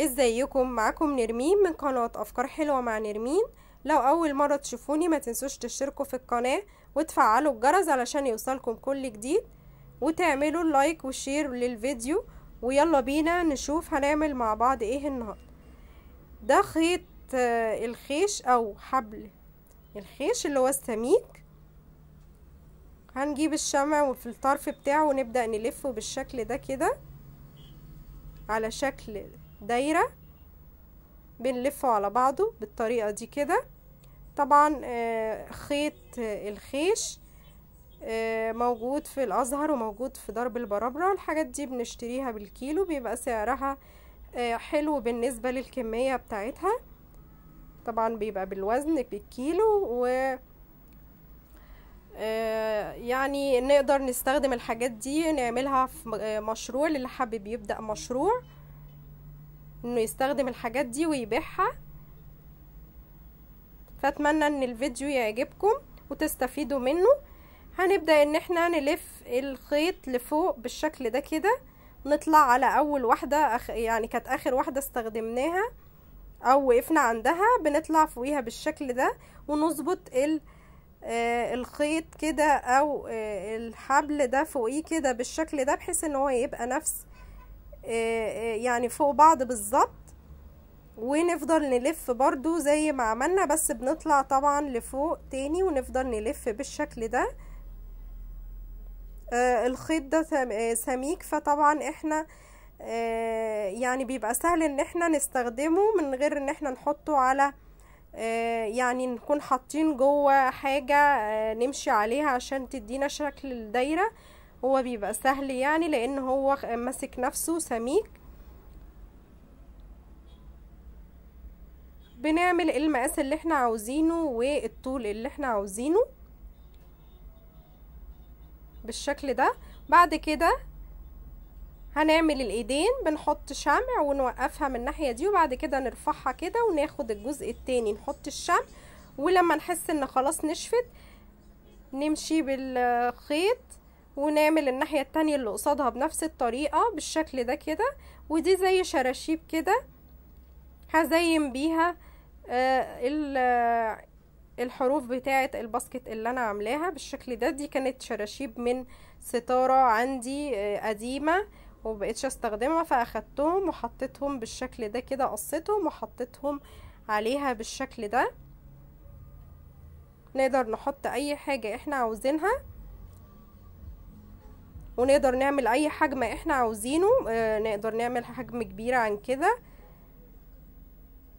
ازيكم معاكم نرمين من قناة افكار حلوة مع نرمين لو اول مرة تشوفوني ما تنسوش تشتركوا في القناة وتفعلوا الجرس علشان يوصلكم كل جديد وتعملوا اللايك والشير للفيديو ويلا بينا نشوف هنعمل مع بعض ايه النهاردة ده خيط آه، الخيش او حبل الخيش اللي هو السميك هنجيب الشمع وفي الطرف بتاعه ونبدأ نلفه بالشكل ده كده على شكل دايرة بنلفه على بعضه بالطريقة دي كده طبعا آه، خيط الخيش آه، موجود في الازهر وموجود في درب البرابرة الحاجات دي بنشتريها بالكيلو بيبقى سعرها آه، حلو بالنسبة للكمية بتاعتها طبعا بيبقى بالوزن بالكيلو و يعني نقدر نستخدم الحاجات دي نعملها في مشروع للي حابب يبدأ مشروع انه يستخدم الحاجات دي ويبيعها فاتمنى ان الفيديو يعجبكم وتستفيدوا منه هنبدأ ان احنا نلف الخيط لفوق بالشكل ده كده نطلع على اول واحدة أخ... يعني كانت اخر واحدة استخدمناها او وقفنا عندها بنطلع فوقيها بالشكل ده ونظبط ال... آه الخيط كده او آه الحبل ده فوقيه كده بالشكل ده بحيث ان هو يبقى نفس آه، آه، يعني فوق بعض بالظبط ونفضل نلف برضو زي ما عملنا بس بنطلع طبعا لفوق تاني ونفضل نلف بالشكل ده آه، الخيط ده سميك فطبعا احنا يعني بيبقى سهل ان احنا نستخدمه من غير ان احنا نحطه على يعني نكون حاطين جوه حاجة نمشي عليها عشان تدينا شكل الدايرة هو بيبقى سهل يعني لان هو ماسك نفسه سميك بنعمل المقاس اللي احنا عاوزينه والطول اللي احنا عاوزينه بالشكل ده بعد كده هنعمل الايدين بنحط شمع ونوقفها من الناحيه دي وبعد كده نرفعها كده وناخد الجزء التاني نحط الشمع ولما نحس ان خلاص نشفت نمشي بالخيط ونعمل الناحية التانية اللي قصادها بنفس الطريقة بالشكل ده كده ودي زي شراشيب كده هزين بيها آه، آه، الحروف بتاعة الباسكت اللي انا عاملاها بالشكل ده دي كانت شراشيب من ستارة عندي آه، قديمة ومبقتش استخدمها فاخدتهم وحطيتهم بالشكل ده كده قصيتهم وحطيتهم عليها بالشكل ده نقدر نحط اي حاجة احنا عاوزينها ونقدر نعمل اي حجم احنا عاوزينه آه، نقدر نعمل حجم كبير عن كده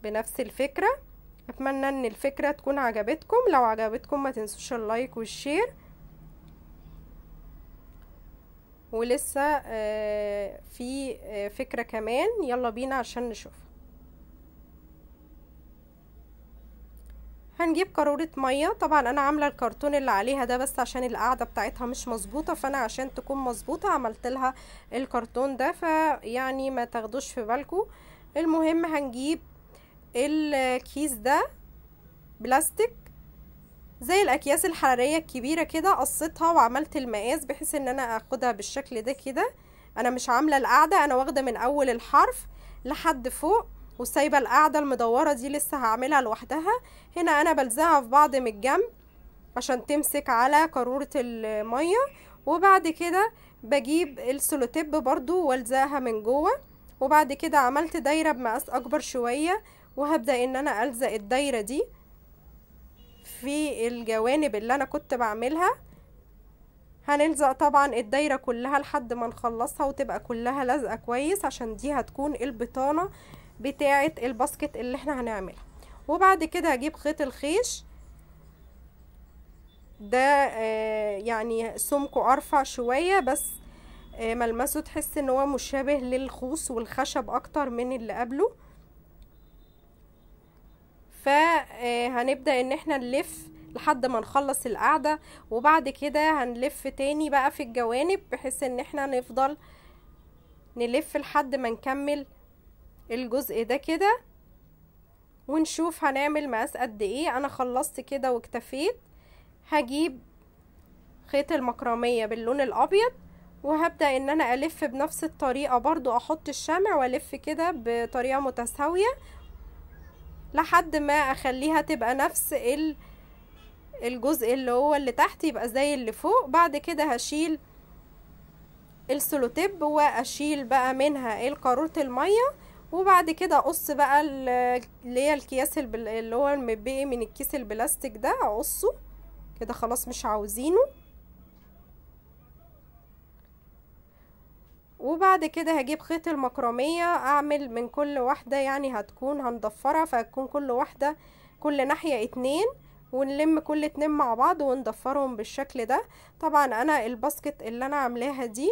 بنفس الفكرة اتمنى ان الفكرة تكون عجبتكم لو عجبتكم ما تنسوش اللايك والشير ولسه آه، في آه، فكرة كمان يلا بينا عشان نشوفها هنجيب قاروره ميه طبعا انا عامله الكرتون اللي عليها ده بس عشان القاعده بتاعتها مش مظبوطه فانا عشان تكون مظبوطه عملت لها الكرتون ده فيعني ما تاخدوش في بالكو المهم هنجيب الكيس ده بلاستيك زي الاكياس الحراريه الكبيره كده قصيتها وعملت المقاس بحيث ان انا اخدها بالشكل ده كده انا مش عامله القاعده انا واخده من اول الحرف لحد فوق وسايبه القاعده المدوره دي لسه هعملها لوحدها هنا انا بلزقها في بعض من الجنب عشان تمسك على قاروره الميه وبعد كده بجيب السلوتيب برضو والزقها من جوه وبعد كده عملت دايره بمقاس اكبر شويه وهبدا ان انا الزق الدايره دي في الجوانب اللي انا كنت بعملها هنلزق طبعا الدايره كلها لحد ما نخلصها وتبقى كلها لازقه كويس عشان دي هتكون البطانه بتاعة الباسكت اللي احنا هنعملها وبعد كده هجيب خيط الخيش ده آه يعني سمكه ارفع شوية بس آه ملمسه تحس ان هو مشابه للخوص والخشب اكتر من اللي قبله فهنبدأ آه، ان احنا نلف لحد ما نخلص القعدة وبعد كده هنلف تاني بقى في الجوانب بحيث ان احنا نفضل نلف لحد ما نكمل الجزء ده كده ونشوف هنعمل مقاس قد ايه انا خلصت كده واكتفيت هجيب خيط المكرمية باللون الابيض وهبدأ ان انا الف بنفس الطريقة برضو احط الشمع والف كده بطريقة متساوية لحد ما اخليها تبقى نفس الجزء اللي هو اللي تحت يبقى زي اللي فوق بعد كده هشيل السلوتيب واشيل بقى منها القارورة المية وبعد كده اقص بقى اللي هي الكياس اللي هو المبي من الكيس البلاستيك ده اقصه كده خلاص مش عاوزينه وبعد كده هجيب خيط المكرمية اعمل من كل واحدة يعني هتكون هنضفرها فهتكون كل واحدة كل ناحية اتنين ونلم كل اتنين مع بعض وندفرهم بالشكل ده طبعا انا الباسكت اللي انا عاملاها دي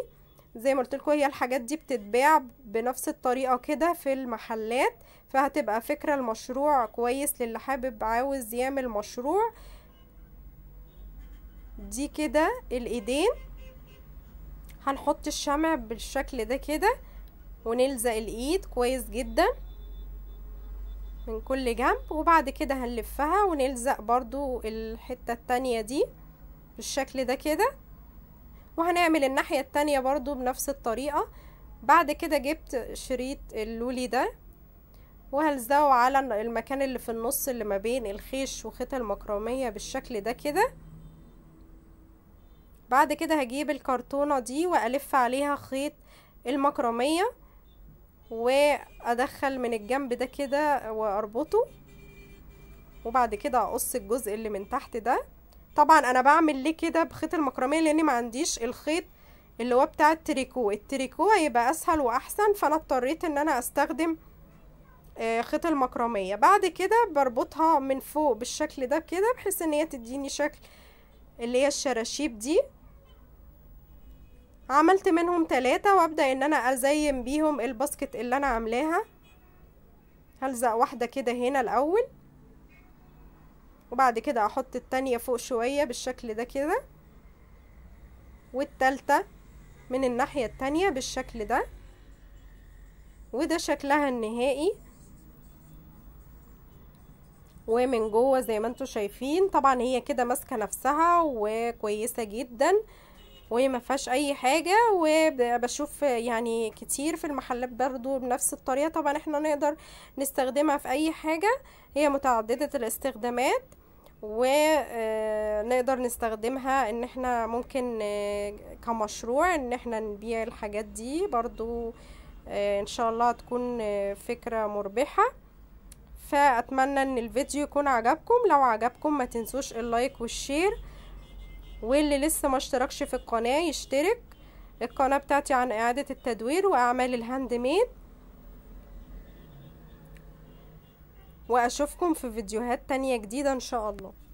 زي ما قلت لكم هي الحاجات دي بتتباع بنفس الطريقه كده في المحلات فهتبقى فكره المشروع كويس للي حابب عاوز يعمل مشروع دي كده الايدين هنحط الشمع بالشكل ده كده ونلزق الايد كويس جدا من كل جنب وبعد كده هنلفها ونلزق برضو الحتة التانية دي بالشكل ده كده وهنعمل الناحية التانية برضو بنفس الطريقة بعد كده جبت شريط اللولي ده وهلزقه على المكان اللي في النص اللي ما بين الخيش وخيط المكرمية بالشكل ده كده بعد كده هجيب الكرتونة دي والف عليها خيط المكرمية وادخل من الجنب ده كده واربطه وبعد كده اقص الجزء اللي من تحت ده طبعا انا بعمل ليه كده بخيط المكرميه لاني ما عنديش الخيط اللي هو بتاع التريكو التريكو هيبقى اسهل واحسن فانا اضطريت ان انا استخدم آه، خيط المكرميه بعد كده بربطها من فوق بالشكل ده كده بحيث ان هي تديني شكل اللي هي الشراشيب دي عملت منهم ثلاثة وابدأ ان انا ازين بيهم الباسكت اللي انا عاملاها هلزق واحدة كده هنا الاول وبعد كده احط التانية فوق شوية بالشكل ده كده والتالتة من الناحية التانية بالشكل ده وده شكلها النهائي ومن جوه زي ما انتم شايفين طبعا هي كده ماسكه نفسها وكويسه جدا وهي ما فيهاش اي حاجه وبشوف يعني كتير في المحلات برضو بنفس الطريقه طبعا احنا نقدر نستخدمها في اي حاجه هي متعدده الاستخدامات ونقدر آه، نستخدمها ان احنا ممكن آه، كمشروع ان احنا نبيع الحاجات دي برضو آه، ان شاء الله تكون فكرة مربحة فاتمنى ان الفيديو يكون عجبكم لو عجبكم ما تنسوش اللايك والشير واللي لسه ما اشتركش في القناة يشترك القناة بتاعتي عن اعادة التدوير واعمال الهاند ميد واشوفكم في فيديوهات تانية جديدة ان شاء الله